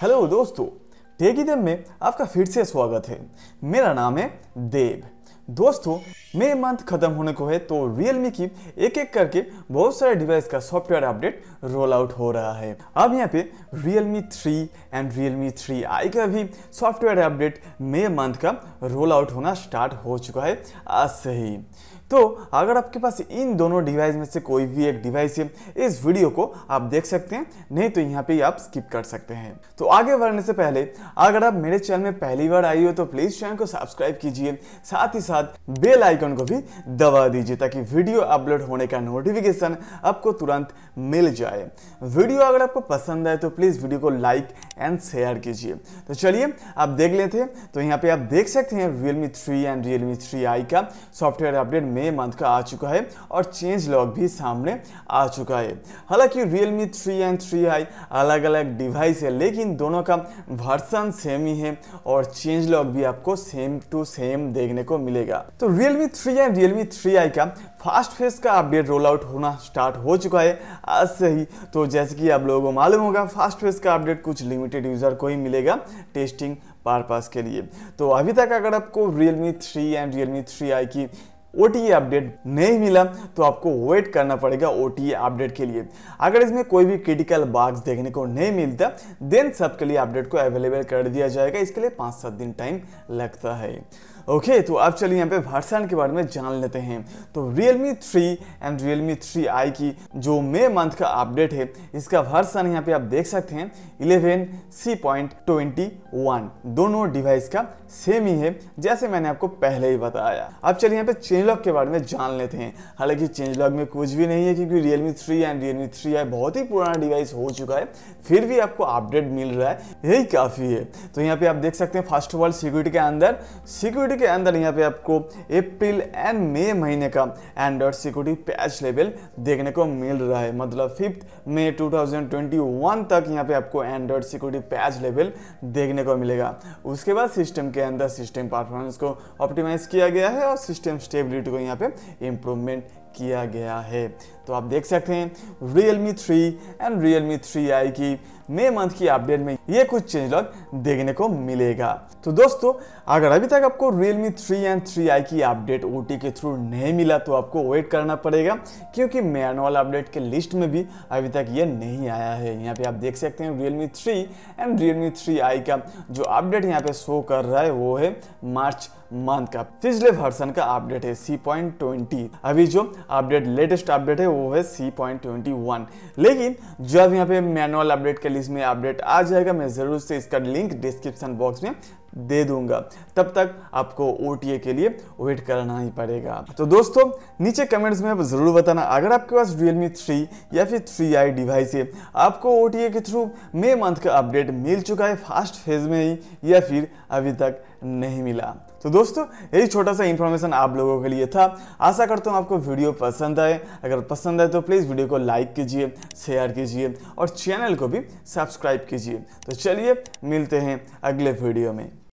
hello दोस्तों टेकी देव में आपका फिर से स्वागत है मेरा नाम है देव दोस्तों मई मंथ खत्म होने को है तो रियलमी की एक एक करके बहुत सारे डिवाइस का सॉफ्टवेयर अपडेट रोल आउट हो रहा है अब यहाँ पे Realme three and Realme three I का भी सॉफ्टवेयर अपडेट मई मंथ का रोल आउट होना स्टार्ट हो चुका है आज से ही तो अगर आपके पास इन दोनों डिवाइस में से कोई भी एक डिवाइस है इस वीडियो को आप देख सकते हैं नहीं तो यहाँ पे आप स्किप कर सकते हैं तो आगे बढ़ने से पहले अगर आप मेरे चैनल में पहली बार आई हो तो प्लीज़ चैनल को सब्सक्राइब कीजिए साथ ही साथ बेल आइकन को भी दबा दीजिए ताकि वीडियो अपलोड होने का नोटिफिकेशन आपको तुरंत मिल जाए वीडियो अगर आपको पसंद आए तो प्लीज़ वीडियो को लाइक एंड शेयर कीजिए तो चलिए आप देख लेते हैं तो यहाँ पे आप देख सकते हैं Realme three and Realme three I का सॉफ्टवेयर अपडेट मई मंथ का आ चुका है और चेंज लॉग भी सामने आ चुका है हालांकि Realme three and three I अलग अलग डिवाइस है लेकिन दोनों का वर्सन सेम ही है और चेंज लॉग भी आपको सेम टू सेम देखने को मिलेगा तो Realme three and Realme three I का फास्ट फेस का अपडेट रोल आउट होना स्टार्ट हो चुका है आज से ही तो जैसे कि आप लोगों को मालूम होगा फास्ट फेस का अपडेट कुछ लिमिटेड यूज़र को ही मिलेगा टेस्टिंग पास के लिए तो अभी तक अगर आपको Realme three and Realme three I की ओ अपडेट e नहीं मिला तो आपको वेट करना पड़ेगा ओ अपडेट e के लिए अगर इसमें कोई भी क्रिटिकल बाग्स देखने को नहीं मिलता देन सबके लिए अपडेट को अवेलेबल कर दिया जाएगा इसके लिए पाँच सात दिन टाइम लगता है ओके तो अब चलिए यहाँ पे वर्सन के बारे में जान लेते हैं तो me three and three I की जो मे मंथ का अपडेट है इसका वर्सन यहाँ पे आप देख सकते हैं eleven C point twenty one दोनों डिवाइस का सेम ही है जैसे मैंने आपको पहले ही बताया अब चलिए यहाँ पे चेंज लॉग के बारे में जान लेते हैं हालांकि चेंज लॉग में कुछ भी नहीं है क्योंकि Realme three and three I बहुत ही पुराना डिवाइस हो चुका है फिर भी आपको अपडेट मिल रहा है यही काफ़ी है तो यहाँ पे आप देख सकते हैं फर्स्ट ऑफ ऑल सिक्योरिटी के अंदर सिक्योरिटी के अंदर यहाँ पे आपको अप्रैल एंड मे महीने का एंड्रॉइड सिक्योरिटी पैच लेवल देखने को मिल रहा है मतलब फिफ्थ मई 2021 तक यहाँ पे आपको एंड्रॉइड सिक्योरिटी पैच लेवल देखने को मिलेगा उसके बाद सिस्टम के अंदर सिस्टम परफॉर्मेंस को ऑप्टिमाइज किया गया है और सिस्टम स्टेबिलिटी को यहाँ पे इम्प्रूवमेंट किया गया है तो आप देख सकते हैं Realme 3 एंड Realme 3i की मे मंथ की अपडेट में ये कुछ चेंज लॉग देखने को मिलेगा तो दोस्तों अगर अभी तक आपको Realme 3 एंड 3i की अपडेट ओ के थ्रू नहीं मिला तो आपको वेट करना पड़ेगा क्योंकि मैनुअल अपडेट के लिस्ट में भी अभी तक ये नहीं आया है यहाँ पे आप देख सकते हैं Realme 3 एंड Realme 3i का जो अपडेट यहाँ पे शो कर रहा है वो है मार्च मंथ का पिछले वर्सन का अपडेट है सी पॉइंट ट्वेंटी अभी जो अपडेट लेटेस्ट अपडेट है वो है सी पॉइंट ट्वेंटी वन लेकिन जब यहाँ पे मैनुअल अपडेट के लिस्ट में अपडेट आ जाएगा मैं जरूर से इसका लिंक डिस्क्रिप्शन बॉक्स में दे दूंगा तब तक आपको ओटीए के लिए वेट करना ही पड़ेगा तो दोस्तों नीचे कमेंट्स में आप ज़रूर बताना अगर आपके पास Realme 3 या फिर 3i डिवाइस है आपको ओटीए के थ्रू मे मंथ का अपडेट मिल चुका है फास्ट फेज में ही या फिर अभी तक नहीं मिला तो दोस्तों यही छोटा सा इन्फॉर्मेशन आप लोगों के लिए था आशा करता हूँ आपको वीडियो पसंद आए अगर पसंद आए तो प्लीज़ वीडियो को लाइक कीजिए शेयर कीजिए और चैनल को भी सब्सक्राइब कीजिए तो चलिए मिलते हैं अगले वीडियो में